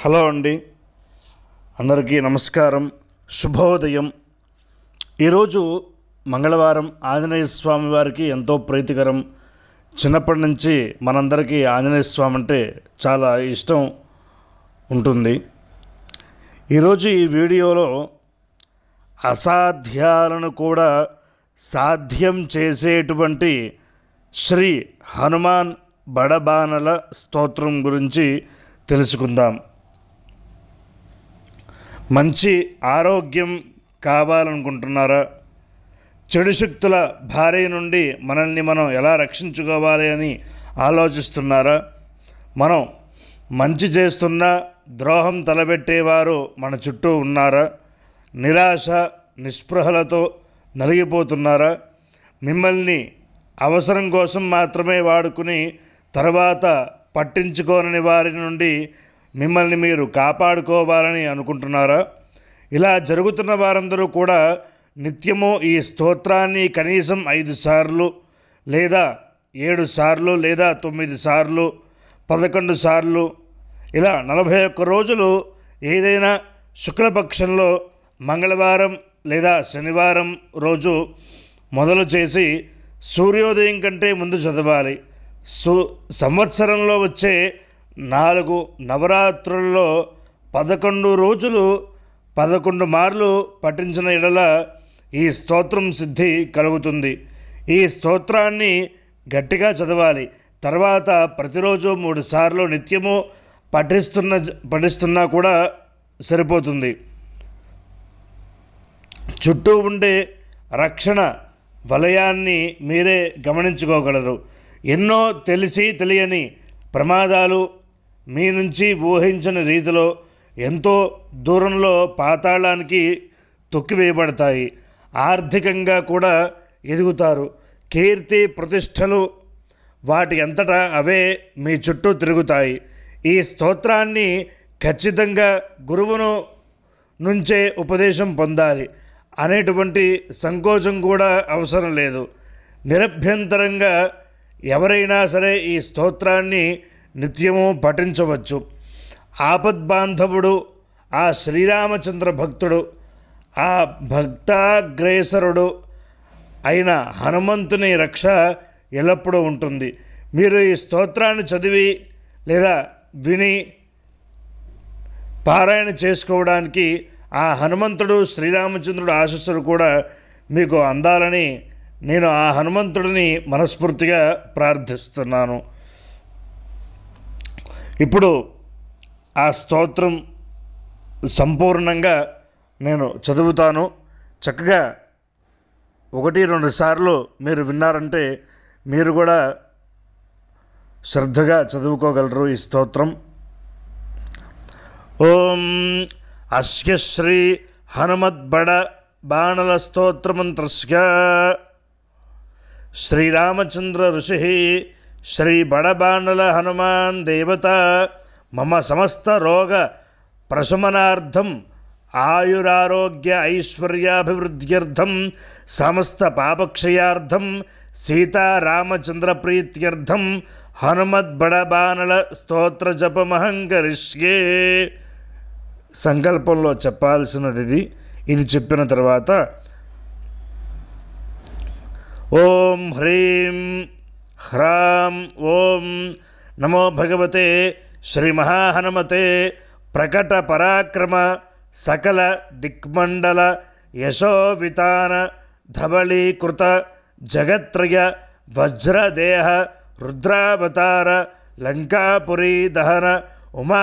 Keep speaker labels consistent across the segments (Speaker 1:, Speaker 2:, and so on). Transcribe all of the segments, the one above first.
Speaker 1: hello అండి అందరికీ నమస్కారం శుభోదయం ఈరోజు మంగళవారం ఆంజనేయ స్వామి వారికి ఎంతో ప్రీతికరం చిన్నప్పటి నుంచి మనందరికీ ఆంజనేయ స్వామి అంటే చాలా ఇష్టం ఉంటుంది ఈరోజు ఈ వీడియోలో అసాధ్యాలను కూడా సాధ్యం చేసేటువంటి శ్రీ హనుమాన్ బడబానల స్తోత్రం గురించి తెలుసుకుందాం మంచి ఆరోగ్యం కావాలనుకుంటున్నారా చెడు శక్తుల భార్య నుండి మనల్ని మనం ఎలా రక్షించుకోవాలి అని ఆలోచిస్తున్నారా మనం మంచి చేస్తున్న ద్రోహం తలబెట్టేవారు మన చుట్టూ ఉన్నారా నిరాశ నిస్పృహలతో నలిగిపోతున్నారా మిమ్మల్ని అవసరం కోసం మాత్రమే వాడుకుని తర్వాత పట్టించుకోనని వారి నుండి మిమ్మల్ని మీరు కాపాడుకోవాలని అనుకుంటున్నారా ఇలా జరుగుతున్న వారందరూ కూడా నిత్యము ఈ స్తోత్రాన్ని కనీసం ఐదు సార్లు లేదా ఏడు సార్లు లేదా తొమ్మిది సార్లు పదకొండు సార్లు ఇలా నలభై ఒక్క రోజులు ఏదైనా శుక్లపక్షంలో మంగళవారం లేదా శనివారం రోజు మొదలు చేసి సూర్యోదయం కంటే ముందు చదవాలి సు సంవత్సరంలో వచ్చే నాలుగు నవరాత్రుల్లో పదకొండు రోజులు పదకొండు మార్లు పఠించిన ఎడల ఈ స్తోత్రం సిద్ధి కలుగుతుంది ఈ స్తోత్రాన్ని గట్టిగా చదవాలి తర్వాత ప్రతిరోజు మూడు సార్లు నిత్యము పఠిస్తున్న పఠిస్తున్నా కూడా సరిపోతుంది చుట్టూ ఉండే రక్షణ వలయాన్ని మీరే గమనించుకోగలరు ఎన్నో తెలిసి తెలియని ప్రమాదాలు మీ నుంచి ఊహించని రీతిలో ఎంతో దూరంలో పాతాళానికి తొక్కివేయబడతాయి ఆర్థికంగా కూడా ఎదుగుతారు కీర్తి ప్రతిష్టలు వాటి అంతటా అవే మీ చుట్టూ తిరుగుతాయి ఈ స్తోత్రాన్ని ఖచ్చితంగా గురువును నుంచే ఉపదేశం పొందాలి అనేటువంటి సంకోచం కూడా అవసరం లేదు నిరభ్యంతరంగా ఎవరైనా సరే ఈ స్తోత్రాన్ని నిత్యము పఠించవచ్చు ఆపద్బాంధవుడు ఆ శ్రీరామచంద్ర భక్తుడు ఆ భక్తాగ్రేసరుడు అయిన హనుమంతుని రక్ష ఎల్లప్పుడూ ఉంటుంది మీరు ఈ స్తోత్రాన్ని చదివి లేదా విని పారాయణ చేసుకోవడానికి ఆ హనుమంతుడు శ్రీరామచంద్రుడు ఆశస్సులు కూడా మీకు అందాలని నేను ఆ హనుమంతుడిని మనస్ఫూర్తిగా ప్రార్థిస్తున్నాను ఇప్పుడు ఆ స్తోత్రం సంపూర్ణంగా నేను చదువుతాను చక్కగా ఒకటి రెండు సార్లు మీరు విన్నారంటే మీరు కూడా శ్రద్ధగా చదువుకోగలరు ఈ స్తోత్రం ఓం అస్యశ్రీ శ్రీ హనుమద్బడ బాణల స్తోత్రమంత్రస్య శ్రీరామచంద్ర ఋషి శ్రీ బడబాణల హనుమాన్ దేవత మమ సమస్త రోగ ప్రశమనార్థం ఆయురారోగ్య ఐశ్వర్యాభివృద్ధ్యర్థం సమస్త పాపక్షయార్థం సీతారామచంద్రప్రీత్యర్థం హనుమద్బడబాణల స్తోత్ర జపమహంకరిష్యే సంకల్పంలో చెప్పాల్సినది ఇది ఇది చెప్పిన తర్వాత ఓం హ్రీం ह्रां ओं नमो भगवते श्रीमहाहनुमते प्रकटपराक्रम सकलदिक्मण्डल यशोवितान धवलीकृत जगत्रय वज्रदेह रुद्रावतार दहन उमा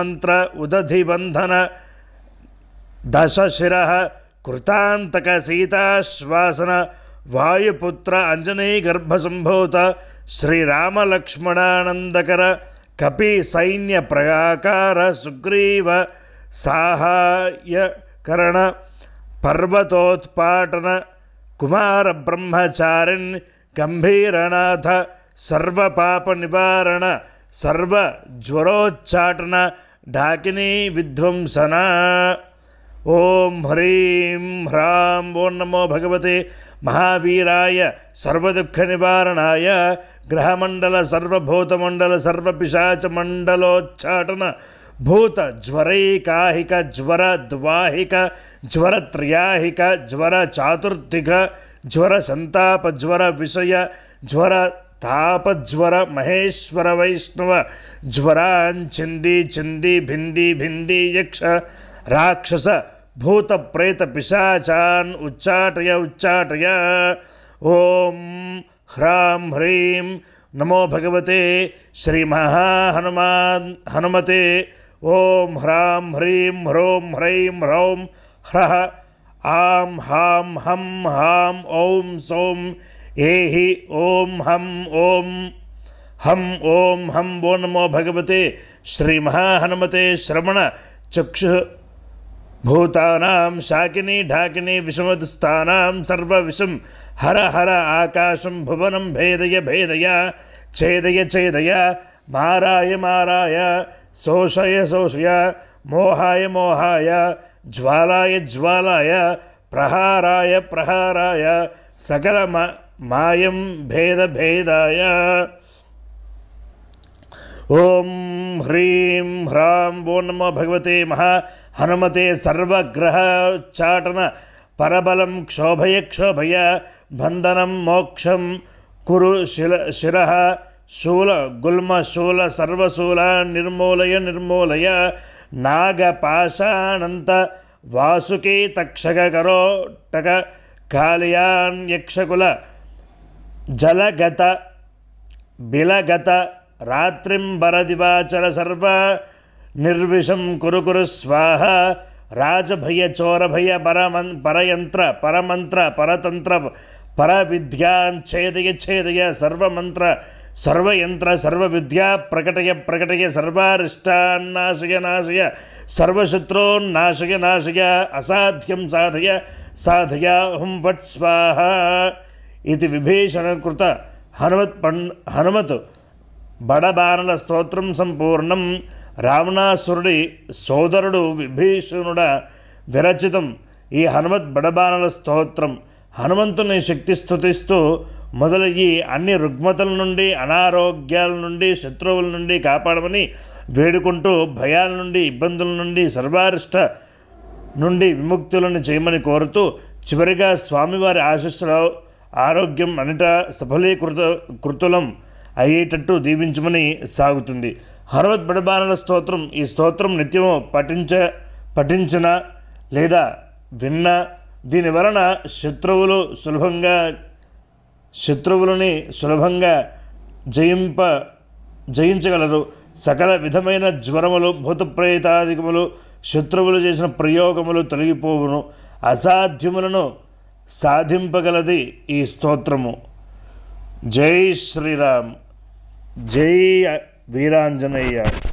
Speaker 1: मंत्र उदधिबंधन दशशिरः कृतान्तकसीताश्वासन ವಾಯುಪುತ್ರ ಅಂಜನೇಯ ಗರ್ಭಸಂಭೂತ ಶ್ರೀರಾಮಲಕ್ಷ್ಮಣಾನಂದಕರ ಕಪಿ ಸೈನ್ಯ ಪ್ರಗಾಕಾರ ಸುಗ್ರೀವ ಸಾಹಾಯಕರಣ ಪರ್ವತೋತ್ಪಾಟನ ಕುಮಾರ ಬ್ರಹ್ಮಚಾರಿಣ್ ಗಂಭೀರನಾಥ ಸರ್ವ ಪಾಪ ನಿವಾರಣ ಸರ್ವ ಜ್ವರೋಚ್ಚಾಟನ ಢಾಕಿನಿ ವಿಧ್ವಂಸನ ఓం హ్రీం హ్రాం ఓ నమో భగవతే మహావీరాయ సర్వదుఃఖ నివారణాయ గ్రహమండల సర్వభూతమండల సర్వపిశాచమండలోచ్చాటన భూత జ్వరైకాహిక జ్వర ద్వాహిక జ్వర త్ర్యాహిక జ్వర చాతుర్థిక జ్వర సంతాప జ్వర విషయ జ్వర తాపజ్వర మహేశ్వర వైష్ణవ జ్వరాంఛింది చింది భింది భింది యక్ష రాక్షస पिशाचान उच्चाटय उच्चाटय ओम ह्रां ह्रीं नमो भगवते महाहनुमान हनुमते ओम ह्रां ह्रीं ह्रों ह्रैं ह्रौं ह्रः आं हां हं हां ॐ सौं एहि ॐ हं ओं हं ओं हं वो नमो भगवते महाहनुमते श्रवण चक्षु भूतानां शाकिनी ढाकिनी विषमदुस्तानां सर्वविषं हर हर आकाशं भुवनं भेदय भेदय छेदय छेदय माराय माराय शोषय शोषय मोहाय मोहाय ज्वालाय ज्वालाय प्रहाराय प्रहाराय सकल मायं भेदभेदाय ఓం హ్రీం హ్రాం ఓ నమ భగవతే మహా హనుమతే సర్వగ్రహోచ్చాటన పరబలం క్షోభయ క్షోభయ బంధనం మోక్షం కురు శిల శిర శూల గుల్మ శూల సర్వశూల నిర్మూలయ నిర్మూలయ నాగపాషానంత వాసుకీ తక్షక కరోటక కాళియాన్ జలగత బిలగత रात्रि रात्रिम्बरदिवाचर सर्व निर्विषं कुरु कुर स्वाहा राजभय चोरभय परमन् परयन्त्र परमन्त्र परतन्त्र परविद्यान् छेदय छेदय सर्वमन्त्र सर्वयन्त्र सर्वविद्या प्रकटय प्रकटय सर्वारिष्टान्नाशय नाशय सर्वशत्रोन्नाशय नाशय असाध्यं साधय साधय हुम वट स्वाहा इति विभीषणकृत हनुमत् पण् हनुमत् బడబారల స్తోత్రం సంపూర్ణం రావణాసురుడి సోదరుడు విభీషణుడ విరచితం ఈ హనుమత్ బడబానల స్తోత్రం హనుమంతుని శక్తి స్థుతిస్తూ మొదలయ్యి అన్ని రుగ్మతల నుండి అనారోగ్యాల నుండి శత్రువుల నుండి కాపాడమని వేడుకుంటూ భయాల నుండి ఇబ్బందుల నుండి సర్వారిష్ట నుండి విముక్తులను చేయమని కోరుతూ చివరిగా స్వామివారి ఆశస్సులో ఆరోగ్యం అనిట సఫలీకృత కృతులం అయ్యేటట్టు దీవించమని సాగుతుంది హనుమత్ బడబానల స్తోత్రం ఈ స్తోత్రం నిత్యము పఠించ పఠించిన లేదా విన్న దీని వలన శత్రువులు సులభంగా శత్రువులని సులభంగా జయింప జయించగలరు సకల విధమైన జ్వరములు భూతప్రేతాధికములు శత్రువులు చేసిన ప్రయోగములు తొలగిపోవును అసాధ్యములను సాధింపగలది ఈ స్తోత్రము జై శ్రీరామ్ जय वीरांजनय्या